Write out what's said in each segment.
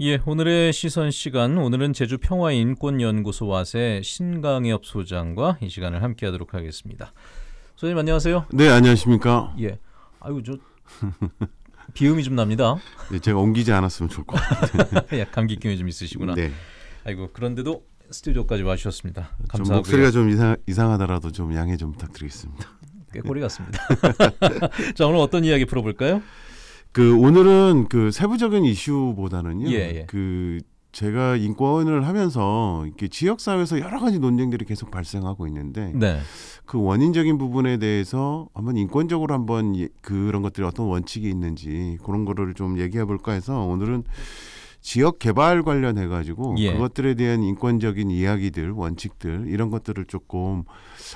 예, 오늘의 시선 시간 오늘은 제주 평화인권연구소 와세 신강엽 소장과 이 시간을 함께 하도록 하겠습니다. 소장님 안녕하세요. 네, 안녕하십니까? 예. 아이저 비음이 좀 납니다. 네, 제가 옮기지 않았으면 좋을 것 같아요. 약 감기 기운이 좀 있으시구나. 네. 아이고 그런데도 스튜디오까지 와주셨습니다. 감사하고요. 목소리가 좀 이상, 이상하더라도 좀 양해 좀 부탁드리겠습니다. 꾀꼬리 같습니다. 자 오늘 어떤 이야기 풀어볼까요? 그 오늘은 그 세부적인 이슈보다는요. 예, 예. 그 제가 인권을 하면서 이렇게 지역 사회에서 여러 가지 논쟁들이 계속 발생하고 있는데 네. 그 원인적인 부분에 대해서 한번 인권적으로 한번 예, 그런 것들이 어떤 원칙이 있는지 그런 거를 좀 얘기해 볼까 해서 오늘은 지역 개발 관련해 가지고 예. 그것들에 대한 인권적인 이야기들 원칙들 이런 것들을 조금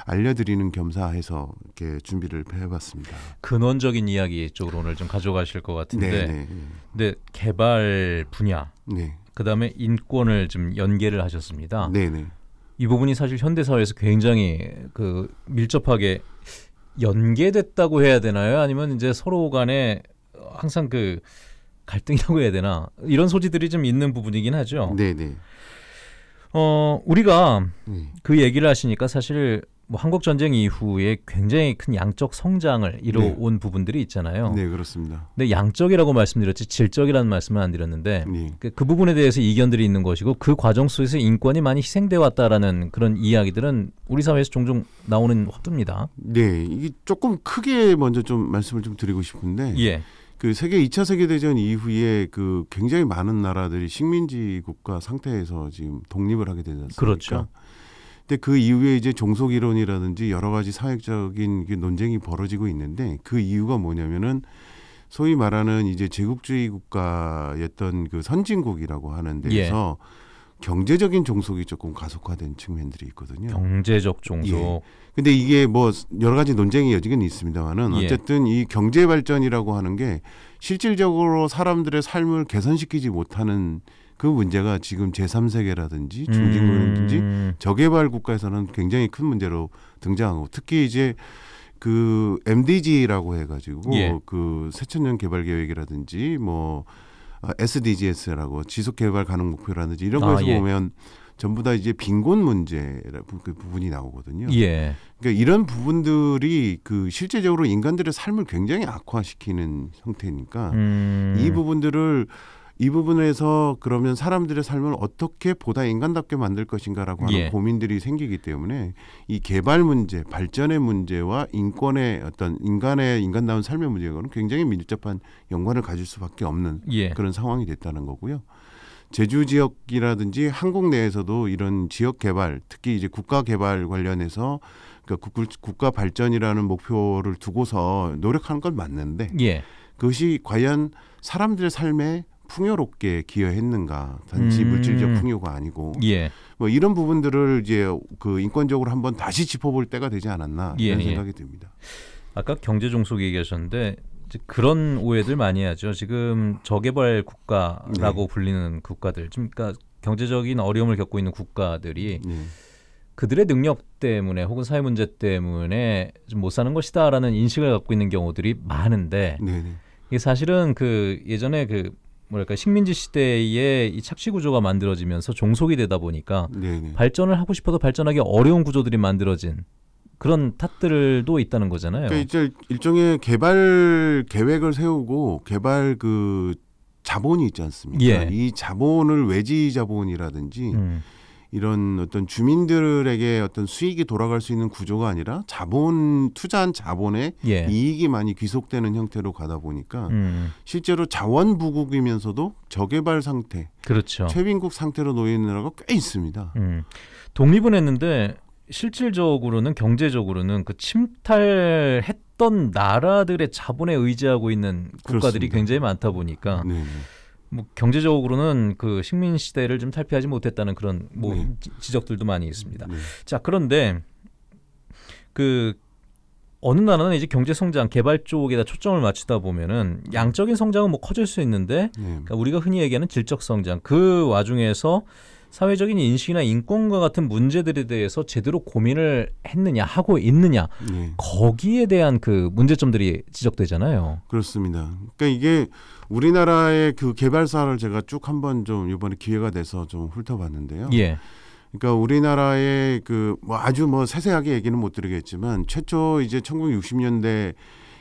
알려드리는 겸사해서 이렇게 준비를 해봤습니다. 근원적인 이야기 쪽으로 오늘 좀 가져가실 것 같은데, 네네. 네. 근데 개발 분야, 네. 그다음에 인권을 좀 연계를 하셨습니다. 네네. 네. 이 부분이 사실 현대 사회에서 굉장히 그 밀접하게 연계됐다고 해야 되나요? 아니면 이제 서로 간에 항상 그 갈등이라고 해야 되나 이런 소지들이 좀 있는 부분이긴 하죠. 네네. 네. 어 우리가 네. 그 얘기를 하시니까 사실 뭐 한국 전쟁 이후에 굉장히 큰 양적 성장을 이뤄온 네. 부분들이 있잖아요. 네 그렇습니다. 근데 양적이라고 말씀드렸지 질적이라는 말씀을안 드렸는데 네. 그, 그, 부분에 대해서 이견들이 있는 것이고 그 과정 속에서 인권이 많이 희생돼 왔다라는 그런 이야기들은 우리 사회에서 종종 나오는 화두입니다. 네 이게 조금 크게 먼저 좀 말씀을 좀 드리고 싶은데. 예. 그 세계 2차 세계 대전 이후에 그 굉장히 많은 나라들이 식민지 국가 상태에서 지금 독립을 하게 되지 습니까 그렇죠. 근데 그 이후에 이제 종속 이론이라든지 여러 가지 사회적인 그 논쟁이 벌어지고 있는데 그 이유가 뭐냐면은 소위 말하는 이제 제국주의 국가였던 그 선진국이라고 하는 데서 예. 경제적인 종속이 조금 가속화된 측면들이 있거든요. 경제적 종속. 예. 근데 이게 뭐 여러 가지 논쟁의 여지는 있습니다만은 예. 어쨌든 예. 이 경제 발전이라고 하는 게 실질적으로 사람들의 삶을 개선시키지 못하는 그 문제가 지금 제3세계라든지 음. 중진국이라든지 음. 저개발 국가에서는 굉장히 큰 문제로 등장하고 특히 이제 그 MDG라고 해가지고 예. 그 새천년 개발 계획이라든지 뭐 SDGs라고 아, 지속개발 가능 목표라든지 이런 아, 거에서 아, 예. 보면 전부 다 이제 빈곤 문제 그 부분이 나오거든요. 예. 그러니까 이런 부분들이 그 실제적으로 인간들의 삶을 굉장히 악화시키는 형태니까 음. 이 부분들을 이 부분에서 그러면 사람들의 삶을 어떻게 보다 인간답게 만들 것인가라고 하는 예. 고민들이 생기기 때문에 이 개발 문제, 발전의 문제와 인권의 어떤 인간의 인간다운 삶의 문제는 굉장히 밀접한 연관을 가질 수밖에 없는 예. 그런 상황이 됐다는 거고요. 제주 지역이라든지 한국 내에서도 이런 지역 개발, 특히 이제 국가 개발 관련해서 그러니까 국가 발전이라는 목표를 두고서 노력하는 건 맞는데 예. 그것이 과연 사람들의 삶에 풍요롭게 기여했는가 단지 음. 물질적 풍요가 아니고 예. 뭐 이런 부분들을 이제 그 인권적으로 한번 다시 짚어볼 때가 되지 않았나 예, 이런 예. 생각이 예. 듭니다. 아까 경제 종속 얘기하셨는데 그런 오해들 많이 하죠. 지금 저개발 국가라고 네. 불리는 국가들, 좀 그러니까 경제적인 어려움을 겪고 있는 국가들이 네. 그들의 능력 때문에 혹은 사회 문제 때문에 좀못 사는 것이다라는 인식을 갖고 있는 경우들이 많은데 네, 네. 이게 사실은 그 예전에 그 뭐랄까 식민지 시대에이 착시 구조가 만들어지면서 종속이 되다 보니까 네네. 발전을 하고 싶어도 발전하기 어려운 구조들이 만들어진 그런 탓들도 있다는 거잖아요. 그러니까 이제 일종의 개발 계획을 세우고 개발 그 자본이 있지 않습니까? 예. 이 자본을 외지 자본이라든지 음. 이런 어떤 주민들에게 어떤 수익이 돌아갈 수 있는 구조가 아니라 자본 투자한 자본의 예. 이익이 많이 귀속되는 형태로 가다 보니까 음. 실제로 자원 부국이면서도 저개발 상태, 그렇죠. 최빈국 상태로 놓인 있는 나라가 꽤 있습니다. 음. 독립은 했는데 실질적으로는 경제적으로는 그 침탈했던 나라들의 자본에 의지하고 있는 국가들이 그렇습니다. 굉장히 많다 보니까. 네네. 네. 뭐 경제적으로는 그 식민 시대를 좀 탈피하지 못했다는 그런 뭐 네. 지적들도 많이 있습니다. 네. 자 그런데 그 어느 나라는 이제 경제 성장 개발 쪽에다 초점을 맞추다 보면은 네. 양적인 성장은 뭐 커질 수 있는데 네. 그러니까 우리가 흔히 얘기하는 질적 성장 그 와중에서 사회적인 인식이나 인권과 같은 문제들에 대해서 제대로 고민을 했느냐 하고 있느냐 예. 거기에 대한 그 문제점들이 지적되잖아요. 그렇습니다. 그러니까 이게 우리나라의 그 개발사를 제가 쭉 한번 좀 이번에 기회가 돼서 좀 훑어봤는데요. 예. 그러니까 우리나라의 그뭐 아주 뭐 세세하게 얘기는 못 드리겠지만 최초 이제 1960년대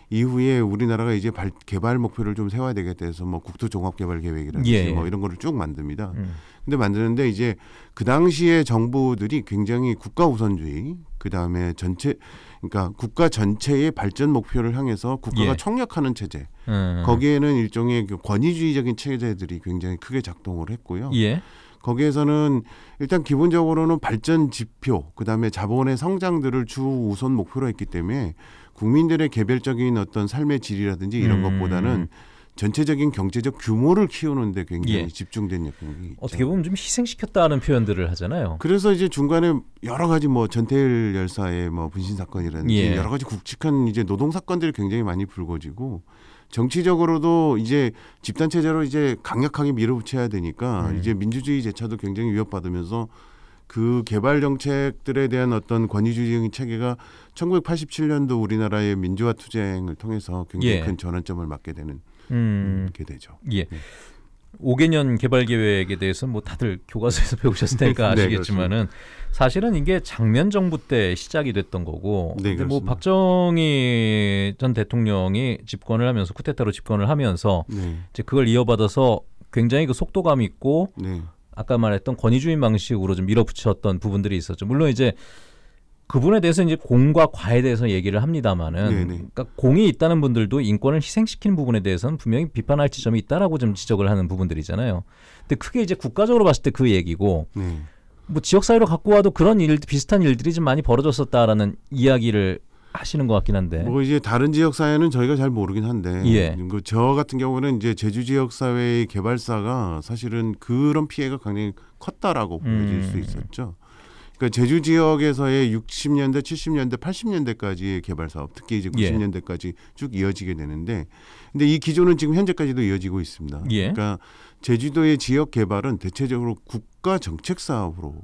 이후에 우리나라가 이제 발, 개발 목표를 좀 세워야 되겠다 해서 뭐 국토 종합 개발 계획이라든지 예. 뭐 이런 거를 쭉 만듭니다. 음. 근데 만드는데 이제 그 당시에 정부들이 굉장히 국가 우선주의 그다음에 전체 그러니까 국가 전체의 발전 목표를 향해서 국가가 예. 청약하는 체제 음. 거기에는 일종의 그 권위주의적인 체제들이 굉장히 크게 작동을 했고요. 예. 거기에서는 일단 기본적으로는 발전 지표 그다음에 자본의 성장들을 주 우선 목표로 했기 때문에 국민들의 개별적인 어떤 삶의 질이라든지 이런 음. 것보다는 전체적인 경제적 규모를 키우는데 굉장히 예. 집중된 역할이 어떻게 보면 좀 희생시켰다는 표현들을 하잖아요. 그래서 이제 중간에 여러 가지 뭐 전태일 열사의 뭐 분신 사건이라든지 예. 여러 가지 굵직한 이제 노동 사건들이 굉장히 많이 불거지고 정치적으로도 이제 집단 체제로 이제 강력하게 밀어붙여야 되니까 음. 이제 민주주의 제차도 굉장히 위협받으면서 그 개발 정책들에 대한 어떤 권위주의적인 체계가 1987년도 우리나라의 민주화 투쟁을 통해서 굉장히 예. 큰 전환점을 맞게 되는 음. 게 되죠. 예. 네. 5개년 개발 계획에 대해서 뭐 다들 교과서에서 배우셨을 테니까 네, 아시겠지만은 네, 사실은 이게 작년 정부 때 시작이 됐던 거고 네, 근데 뭐 박정희 전 대통령이 집권을 하면서 쿠데타로 집권을 하면서 네. 이제 그걸 이어받아서 굉장히 그 속도감 있고 네. 아까 말했던 권위주의 방식으로 좀 밀어붙였던 부분들이 있었죠. 물론 이제 그분에 대해서 이제 공과 과에 대해서 얘기를 합니다만은 네, 네. 그러니까 공이 있다는 분들도 인권을 희생시키는 부분에 대해서는 분명히 비판할 지점이 있다라고 좀 지적을 하는 부분들이잖아요. 근데 크게 이제 국가적으로 봤을 때 그 얘기고 네. 뭐 지역 사회로 갖고 와도 그런 일 비슷한 일들이 좀 많이 벌어졌었다라는 이야기를 하시는 것 같긴 한데. 뭐 이제 다른 지역 사회는 저희가 잘 모르긴 한데. 예. 뭐 저 같은 경우는 이제 제주 지역 사회의 개발사가 사실은 그런 피해가 굉장히 컸다라고 음. 보여질 수 있었죠. 그러니까 제주 지역에서의 60년대, 70년대, 80년대까지의 개발 사업, 특히 이제 90년대까지 예. 쭉 이어지게 되는데, 근데 이 기조는 지금 현재까지도 이어지고 있습니다. 예. 그러니까 제주도의 지역 개발은 대체적으로 국가 정책 사업으로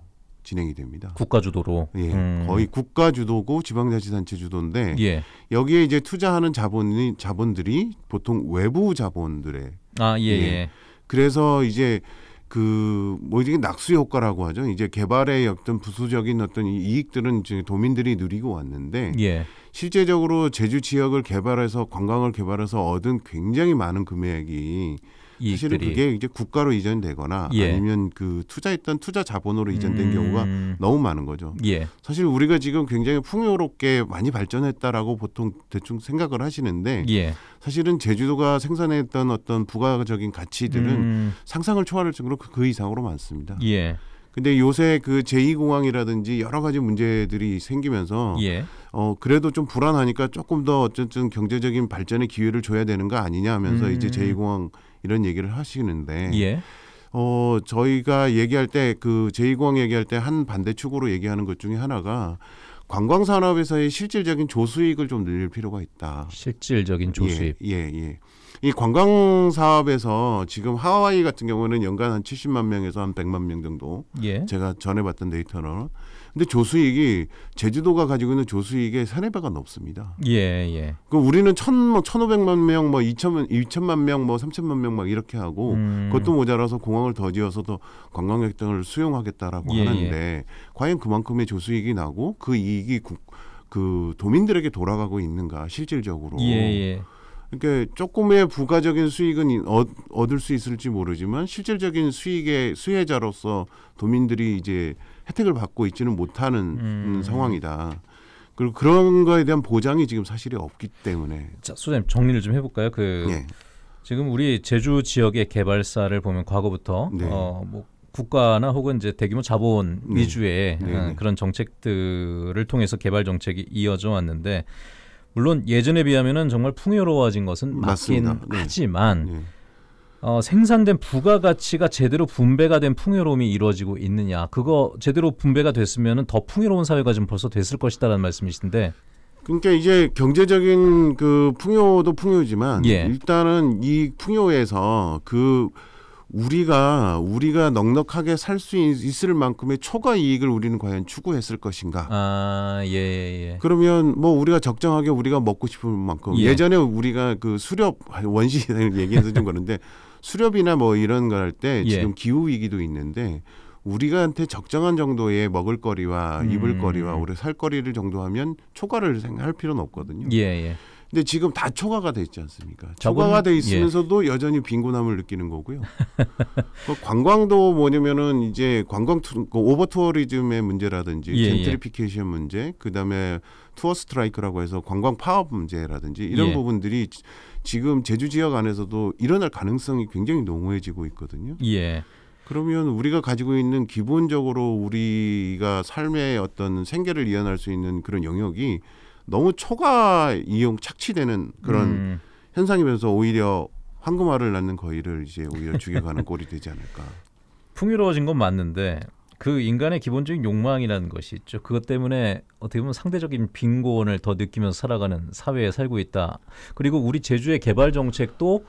진행이 됩니다. 국가 주도로. 예. 음. 거의 국가 주도고 지방자치단체 주도인데 예. 여기에 이제 투자하는 자본이 자본들이 보통 외부 자본들의 아, 예, 예. 예. 그래서 이제 그뭐 이게 낙수 효과라고 하죠. 이제 개발의 어떤 부수적인 어떤 이익들은 이제 도민들이 누리고 왔는데 예. 실제적으로 제주 지역을 개발해서 관광을 개발해서 얻은 굉장히 많은 금액이 이익들이. 사실은 그게 이제 국가로 이전되거나 예. 아니면 그 투자했던 투자 자본으로 이전된 음... 경우가 너무 많은 거죠. 예. 사실 우리가 지금 굉장히 풍요롭게 많이 발전했다라고 보통 대충 생각을 하시는데 예. 사실은 제주도가 생산했던 어떤 부가적인 가치들은 음... 상상을 초월할 정도로 그, 그 이상으로 많습니다. 예. 근데 요새 그 제2공항이라든지 여러 가지 문제들이 생기면서 예. 어 그래도 좀 불안하니까 조금 더 어쨌든 경제적인 발전의 기회를 줘야 되는 거 아니냐 하면서 음. 이제 제2공항 이런 얘기를 하시는데 예. 어 저희가 얘기할 때 그 제2공항 얘기할 때 한 반대 축으로 얘기하는 것 중에 하나가 관광 산업에서의 실질적인 조수익을 좀 늘릴 필요가 있다. 실질적인 조수익. 예, 예. 예. 이 관광 사업에서 지금 하와이 같은 경우는 연간 한 70만 명에서 한 100만 명 정도 예. 제가 전에 봤던 데이터는 근데 조수익이 제주도가 가지고 있는 조수익의 세네 배가 높습니다. 예, 예. 그 우리는 천뭐 천오백만 명, 뭐 이천 이천만 명, 뭐 삼천만 명 막 이렇게 하고 음. 그것도 모자라서 공항을 더 지어서 더 관광객 등을 수용하겠다라고 예, 예. 하는데 예. 과연 그만큼의 조수익이 나고 그 이익이 국, 그 도민들에게 돌아가고 있는가 실질적으로. 예, 예. 그러니까 조금의 부가적인 수익은 얻, 얻을 수 있을지 모르지만 실질적인 수익의 수혜자로서 도민들이 이제 혜택을 받고 있지는 못하는 음. 상황이다. 그리고 그런 거에 대한 보장이 지금 사실이 없기 때문에. 자, 소장님 정리를 좀 해볼까요? 그 네. 지금 우리 제주 지역의 개발사를 보면 과거부터 네. 어, 뭐 국가나 혹은 이제 대규모 자본 네. 위주의 네, 어, 네. 그런 정책들을 통해서 개발 정책이 이어져 왔는데 물론 예전에 비하면은 정말 풍요로워진 것은 맞긴 맞습니다. 네. 하지만 네. 어, 생산된 부가가치가 제대로 분배가 된 풍요로움이 이루어지고 있느냐 그거 제대로 분배가 됐으면 은더 풍요로운 사회가 좀 벌써 됐을 것이다라는 말씀이신데 그러니까 이제 경제적인 그 풍요도 풍요지만 예. 일단은 이 풍요에서 그 우리가 우리가 넉넉하게 살 수 있을 만큼의 초과 이익을 우리는 과연 추구했을 것인가? 아, 예, 예. 예. 그러면 뭐 우리가 적정하게 우리가 먹고 싶은 만큼 예. 전에 우리가 그 수렵 원시 얘기해서 좀 그런데 수렵이나 뭐 이런 걸 할때 예. 지금 예. 기후 위기도 있는데 우리가한테 적정한 정도의 먹을거리와 음. 입을거리와 우리 살거리를 정도 하면 초과를 생각할 필요는 없거든요. 예, 예. 근데 지금 다 초과가 돼 있지 않습니까? 초과가 돼 예. 있으면서도 예. 여전히 빈곤함을 느끼는 거고요. 그 관광도 뭐냐면은 이제 관광 투, 그 오버 투어리즘의 문제라든지 예, 예. 젠트리피케이션 예. 문제, 그다음에 투어 스트라이크라고 해서 관광 파업 문제라든지 이런 예. 부분들이 지금 제주 지역 안에서도 일어날 가능성이 굉장히 농후해지고 있거든요. 예. 그러면 우리가 가지고 있는 기본적으로 우리가 삶의 어떤 생계를 이어날 수 있는 그런 영역이 너무 초과 이용 착취되는 그런 음. 현상이면서 오히려 황금알을 낳는 거위를 이제 오히려 죽여가는 꼴이 되지 않을까. 풍요로워진 건 맞는데 그 인간의 기본적인 욕망이라는 것이 있죠. 그것 때문에 어떻게 보면 상대적인 빈곤을 더 느끼면서 살아가는 사회에 살고 있다. 그리고 우리 제주의 개발 정책도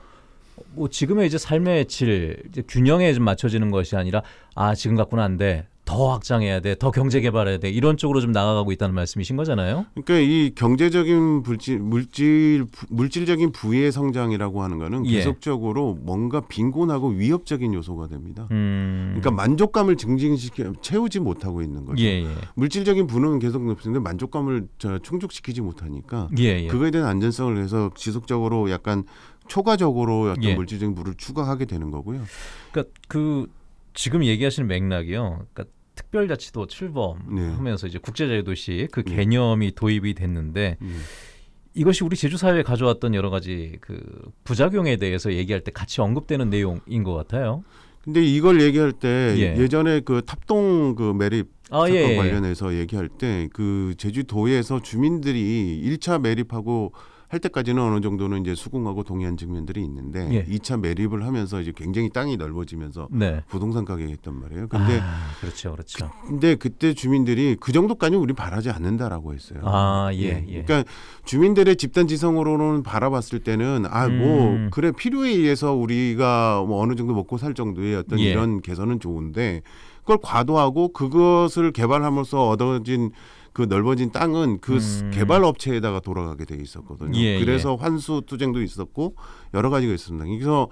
뭐 지금의 이제 삶의 질, 이제 균형에 좀 맞춰지는 것이 아니라 아 지금 갖고는 안 돼. 더 확장해야 돼, 더 경제 개발해야 돼 이런 쪽으로 좀 나아가고 있다는 말씀이신 거잖아요. 그러니까 이 경제적인 물질, 물질 물질적인 부의 성장이라고 하는 거는 예. 계속적으로 예. 뭔가 빈곤하고 위협적인 요소가 됩니다. 음... 그러니까 만족감을 증진시켜 채우지 못하고 있는 거죠. 예, 예. 물질적인 부는 계속 높은데 만족감을 충족시키지 못하니까 예, 예. 그거에 대한 안전성을 해서 지속적으로 약간 초과적으로 어떤 물질적인 부를 추가하게 되는 거고요. 그러니까 그 지금 얘기하시는 맥락이요. 그러니까 특별자치도 출범하면서 네. 이제 국제자유도시 그 네. 개념이 도입이 됐는데 네. 이것이 우리 제주 사회에 가져왔던 여러 가지 그 부작용에 대해서 얘기할 때 같이 언급되는 내용인 것 같아요. 근데 이걸 얘기할 때 예. 전에그 탑동 그 매립 아, 예, 사건 예, 예. 관련해서 얘기할 때 그 제주도에서 주민들이 일차 매립하고 할 때까지는 어느 정도는 이제 수긍하고 동의한 측면들이 있는데 예. 2차 매립을 하면서 이제 굉장히 땅이 넓어지면서 네. 부동산 가격이 했단 말이에요. 근데 아, 그렇죠. 그렇죠. 그, 근데 그때 주민들이 그 정도까지 는 우리 바라지 않는다라고 했어요. 아, 예, 예, 예. 그러니까 주민들의 집단 지성으로는 바라봤을 때는 아, 뭐 음. 그래 필요에 의해서 우리가 뭐 어느 정도 먹고 살 정도의 어떤 예. 이런 개선은 좋은데 그걸 과도하고 그것을 개발함으로써 얻어진 그 넓어진 땅은 그 음. 개발 업체에다가 돌아가게 돼 있었거든요. 예, 예. 그래서 예. 환수 투쟁도 있었고 여러 가지가 있었습니다. 그래서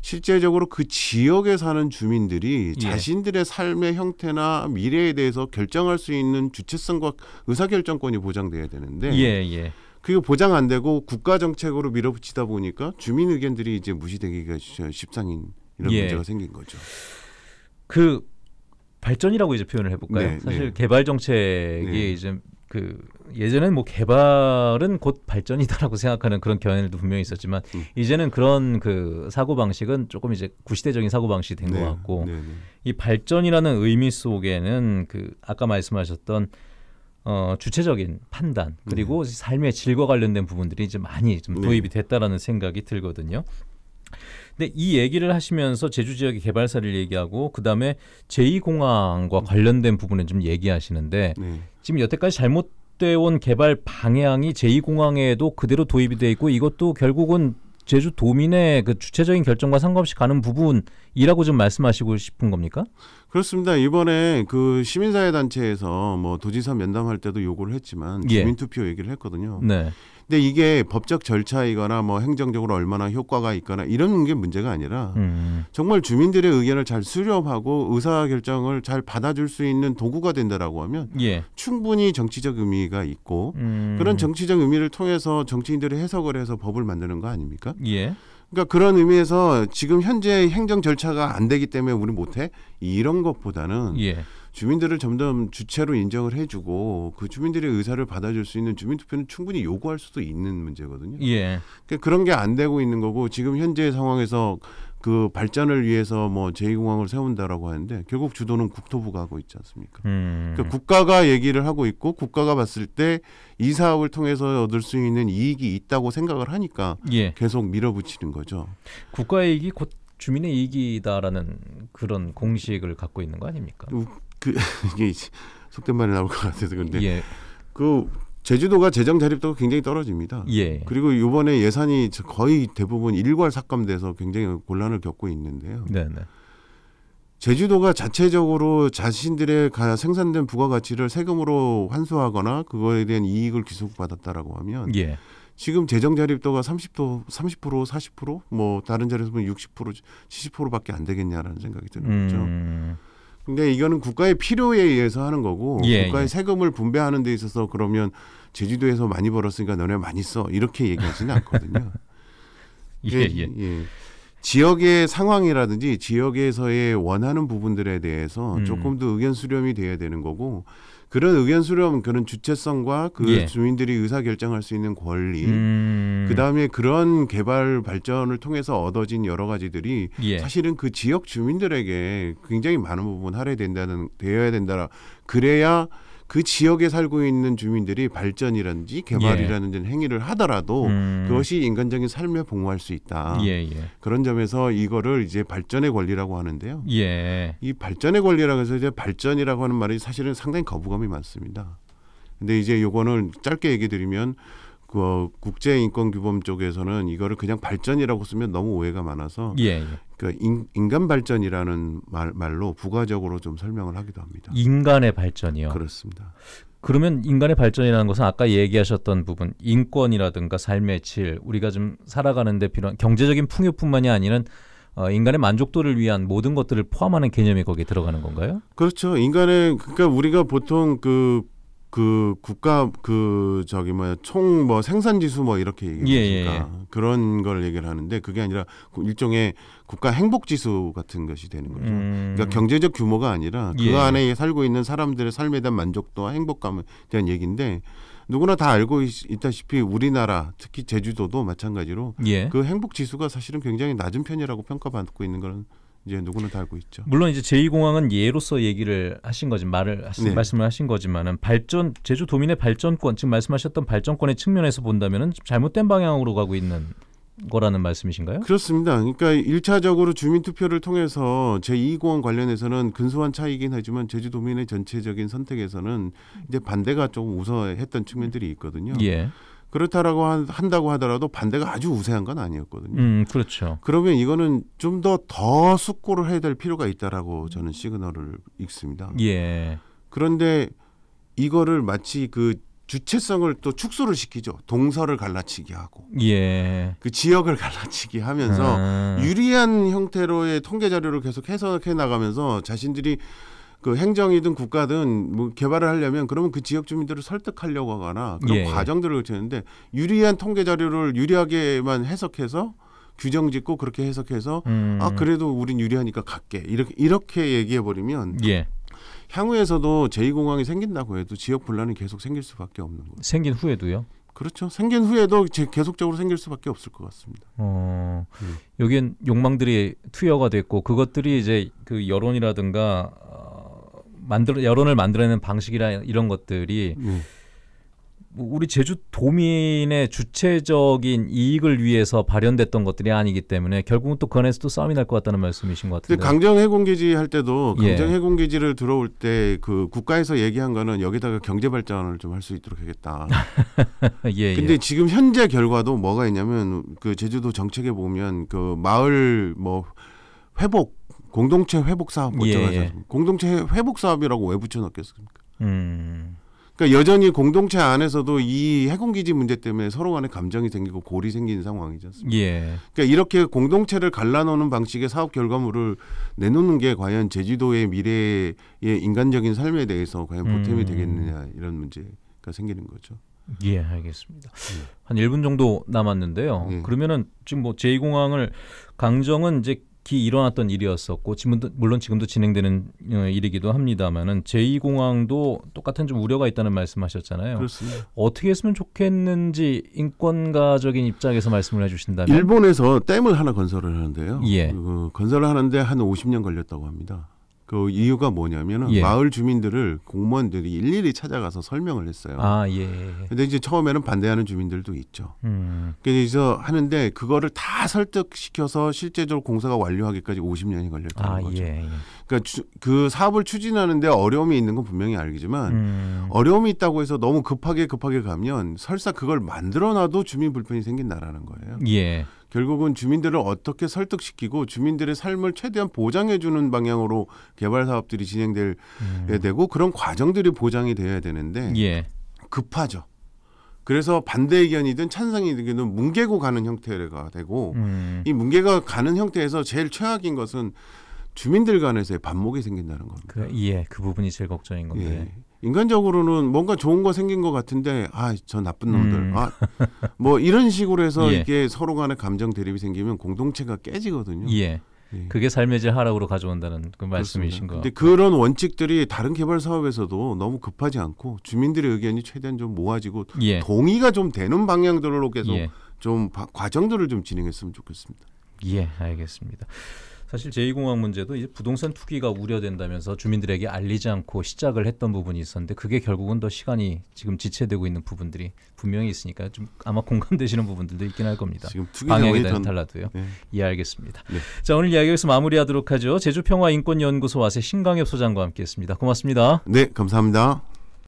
실제적으로 그 지역에 사는 주민들이 예. 자신들의 삶의 형태나 미래에 대해서 결정할 수 있는 주체성과 의사결정권이 보장돼야 되는데 예, 예. 그게 보장 안 되고 국가 정책으로 밀어붙이다 보니까 주민 의견들이 이제 무시되기가 십상인 이런 예. 문제가 생긴 거죠. 그 발전이라고 이제 표현을 해볼까요? 네, 사실 네. 개발 정책이 네. 이제 그 예전엔 뭐 개발은 곧 발전이다라고 생각하는 그런 견해도 분명히 있었지만 음. 이제는 그런 그 사고 방식은 조금 이제 구시대적인 사고 방식이 된것 네, 같고 네, 네. 이 발전이라는 의미 속에는 그 아까 말씀하셨던 어, 주체적인 판단 그리고 삶의 질과 관련된 부분들이 이제 많이 좀 도입이 됐다라는 생각이 들거든요. 근데 이 얘기를 하시면서 제주 지역의 개발사를 얘기하고 그다음에 제2공항과 관련된 부분을좀 얘기하시는데 네. 지금 여태까지 잘못 돼온 개발 방향이 제2공항에도 그대로 도입이 돼 있고 이것도 결국은 제주 도민의 그 주체적인 결정과 상관없이 가는 부분이라고 좀 말씀하시고 싶은 겁니까? 그렇습니다. 이번에 그 시민사회 단체에서 뭐 도지사 면담할 때도 요구를 했지만 예. 주민투표 얘기를 했거든요. 네. 근데 이게 법적 절차이거나 뭐 행정적으로 얼마나 효과가 있거나 이런 게 문제가 아니라 음. 정말 주민들의 의견을 잘 수렴하고 의사 결정을 잘 받아줄 수 있는 도구가 된다라고 하면 예. 충분히 정치적 의미가 있고 음. 그런 정치적 의미를 통해서 정치인들이 해석을 해서 법을 만드는 거 아닙니까? 예. 그러니까 그런 의미에서 지금 현재 행정 절차가 안 되기 때문에 우리 못해 이런 것보다는 예. 주민들을 점점 주체로 인정을 해주고 그 주민들의 의사를 받아줄 수 있는 주민투표는 충분히 요구할 수도 있는 문제거든요. 예. 그러니까 그런 게 안 되고 있는 거고 지금 현재 상황에서 그 발전을 위해서 뭐 제2공항을 세운다라고 하는데 결국 주도는 국토부가 하고 있지 않습니까? 음. 그러니까 국가가 얘기를 하고 있고 국가가 봤을 때 이 사업을 통해서 얻을 수 있는 이익이 있다고 생각을 하니까 예. 계속 밀어붙이는 거죠. 국가의 이익이 곧 주민의 이익이다라는 그런 공식을 갖고 있는 거 아닙니까? 그, 이게 속된 말이 나올 것 같아서 근데 예. 그 제주도가 재정 자립도가 굉장히 떨어집니다. 예. 그리고 이번에 예산이 거의 대부분 일괄 삭감돼서 굉장히 곤란을 겪고 있는데요. 네네. 네. 제주도가 자체적으로 자신들의 생산된 부가가치를 세금으로 환수하거나 그거에 대한 이익을 귀속받았다라고 하면 예. 지금 재정 자립도가 30도 30% 40%뭐 다른 자리에서 보면 60% 70%밖에 안 되겠냐라는 생각이 드는 거죠. 음. 근데 그러니까 이거는 국가의 필요에 의해서 하는 거고 예, 예. 국가의 예. 세금을 분배하는 데 있어서 그러면 제주도에서 많이 벌었으니까 너네 많이 써 이렇게 얘기하지는 않거든요. 예, 그러니까 예, 예. 지역의 상황이라든지 지역에서의 원하는 부분들에 대해서 음. 조금 더 의견 수렴이 돼야 되는 거고 그런 의견 수렴 그런 주체성과 그 예. 주민들이 의사 결정할 수 있는 권리 음... 그다음에 그런 개발 발전을 통해서 얻어진 여러 가지들이 예. 사실은 그 지역 주민들에게 굉장히 많은 부분 할애된다는 되어야 된다 라 그래야 그 지역에 살고 있는 주민들이 발전이라든지 개발이라는 예. 행위를 하더라도 음. 그것이 인간적인 삶에 복무할 수 있다. 예, 예. 그런 점에서 이거를 이제 발전의 권리라고 하는데요. 예. 이 발전의 권리라고 해서 이제 발전이라고 하는 말이 사실은 상당히 거부감이 많습니다. 근데 이제 요거는 짧게 얘기 드리면 그 어, 국제인권규범 쪽에서는 이거를 그냥 발전이라고 쓰면 너무 오해가 많아서 예, 예. 그 인, 인간 발전이라는 말, 말로 부가적으로 좀 설명을 하기도 합니다. 인간의 발전이요. 그렇습니다. 그러면 인간의 발전이라는 것은 아까 얘기하셨던 부분 인권이라든가 삶의 질 우리가 좀 살아가는데 필요한 경제적인 풍요뿐만이 아니는 어, 인간의 만족도를 위한 모든 것들을 포함하는 개념이 거기에 들어가는 건가요? 그렇죠. 인간의 그러니까 우리가 보통 그그 국가 그 저기 뭐야 총뭐 생산 지수 뭐 이렇게 얘기하니까 예, 예, 예. 그런 걸 얘기를 하는데 그게 아니라 일종의 국가 행복 지수 같은 것이 되는 거죠. 음. 그러니까 경제적 규모가 아니라 그 예. 안에 살고 있는 사람들의 삶에 대한 만족도와 행복감에 대한 얘기인데 누구나 다 알고 있, 다시피 우리나라 특히 제주도도 마찬가지로 예. 그 행복 지수가 사실은 굉장히 낮은 편이라고 평가받고 있는 거는 이제 누구나 다 알고 있죠. 물론 이제 제2공항은 예로서 얘기를 하신 거지 말을 하신, 네. 말씀을 하신 거지만은 발전 제주 도민의 발전권 지금 말씀하셨던 발전권의 측면에서 본다면은 잘못된 방향으로 가고 있는 거라는 말씀이신가요? 그렇습니다. 그러니까 일차적으로 주민 투표를 통해서 제2공항 관련해서는 근소한 차이긴 하지만 제주도민의 전체적인 선택에서는 이제 반대가 조금 우선했던 측면들이 있거든요. 예. 그렇다라고 한, 한다고 하더라도 반대가 아주 우세한 건 아니었거든요. 음, 그렇죠. 그러면 이거는 좀 더더 더 숙고를 해야 될 필요가 있다라고 저는 시그널을 읽습니다. 예. 그런데 이거를 마치 그 주체성을 또 축소를 시키죠. 동서를 갈라치게 하고, 예. 그 지역을 갈라치게 하면서 아. 유리한 형태로의 통계 자료를 계속 해석해 나가면서 자신들이 그 행정이든 국가든 뭐 개발을 하려면 그러면 그 지역 주민들을 설득하려고 하거나 그런 예. 과정들을 거치는데 유리한 통계 자료를 유리하게만 해석해서 규정 짓고 그렇게 해석해서 음. 아 그래도 우린 유리하니까 갈게 이렇게 이렇게 얘기해 버리면 예. 향후에서도 제2공항이 생긴다고 해도 지역 분란이 계속 생길 수밖에 없는 거예요. 생긴 후에도요? 그렇죠. 생긴 후에도 계속적으로 생길 수밖에 없을 것 같습니다. 어, 예. 여기엔 욕망들이 투여가 됐고 그것들이 이제 그 여론이라든가 어, 만들어 여론을 만들어내는 방식이라 이런 것들이 음. 우리 제주 도민의 주체적인 이익을 위해서 발현됐던 것들이 아니기 때문에 결국은 또 그 안에서도 싸움이 날 것 같다는 말씀이신 것 같은데. 강정 해군기지 할 때도 예. 강정 해군기지를 들어올 때 그 국가에서 얘기한 거는 여기다가 경제 발전을 좀 할 수 있도록 하겠다. 예. 근데 예. 지금 현재 결과도 뭐가 있냐면 그 제주도 정책에 보면 그 마을 뭐 회복 공동체 회복 사업 못잖아요 예, 예. 공동체 회복 사업이라고 왜 붙여넣겠습니까? 음. 그러니까 여전히 공동체 안에서도 이 해군 기지 문제 때문에 서로 간에 감정이 생기고 골이 생기 상황이지 않습니까? 예. 그러니까 이렇게 공동체를 갈라놓는 방식의 사업 결과물을 내놓는 게 과연 제주도의 미래의 인간적인 삶에 대해서 과연 보탬이 음. 되겠느냐 이런 문제가 생기는 거죠. 예, 알겠습니다. 예. 한 1분 정도 남았는데요. 예. 그러면은 지금 뭐 제2공항을 강정은 이제 일어났던 일이었었고 지금도 물론 지금도 진행되는 어, 일이기도 합니다만은 제2 공항도 똑같은 좀 우려가 있다는 말씀하셨잖아요. 그렇습니다. 어떻게 했으면 좋겠는지 인권가적인 입장에서 말씀을 해주신다면 일본에서 댐을 하나 건설을 하는데요. 예. 그 건설을 하는데 한 50년 걸렸다고 합니다. 그 이유가 뭐냐면은 예. 마을 주민들을 공무원들이 일일이 찾아가서 설명을 했어요. 아 예. 근데 이제 처음에는 반대하는 주민들도 있죠. 음. 그래서 하는데 그거를 다 설득시켜서 실제적으로 공사가 완료하기까지 50년이 걸렸다는 아, 거죠. 예, 예. 그러니까 주, 그 사업을 추진하는데 어려움이 있는 건 분명히 알겠지만 음. 어려움이 있다고 해서 너무 급하게 급하게 가면 설사 그걸 만들어놔도 주민 불편이 생긴다라는 거예요. 예. 결국은 주민들을 어떻게 설득시키고 주민들의 삶을 최대한 보장해주는 방향으로 개발 사업들이 진행될 음. 예, 되고 그런 과정들이 보장이 되어야 되는데 예. 급하죠. 그래서 반대 의견이든 찬성 이든 뭉개고 가는 형태가 되고 음. 이 뭉개가 가는 형태에서 제일 최악인 것은 주민들 간에서의 반목이 생긴다는 겁니다. 그, 예, 그 부분이 제일 걱정인 건데. 예. 인간적으로는 뭔가 좋은 거 생긴 것 같은데 아 저 나쁜 음. 놈들 음. 아, 아뭐 이런 식으로 해서 예. 이게 서로 간에 감정 대립이 생기면 공동체가 깨지거든요. 예. 예. 그게 삶의 질 하락으로 가져온다는 그 말씀이신 거요 근데 그런 원칙들이 다른 개발 사업에서도 너무 급하지 않고 주민들의 의견이 최대한 좀 모아지고 예. 동의가 좀 되는 방향들로 계속 예. 좀 과정들을 좀 진행했으면 좋겠습니다. 예, 알겠습니다. 사실 제2공항 문제도 이제 부동산 투기가 우려된다면서 주민들에게 알리지 않고 시작을 했던 부분이 있었는데 그게 결국은 더 시간이 지금 지체되고 있는 부분들이 분명히 있으니까 좀 아마 공감되시는 부분들도 있긴 할 겁니다. 지금 방향에 대한 전... 달라도요. 네. 이해하겠습니다. 예, 네. 자 오늘 이야기 여기서 마무리하도록 하죠. 제주평화인권연구소 와세 신강엽 소장과 함께했습니다. 고맙습니다. 네 감사합니다.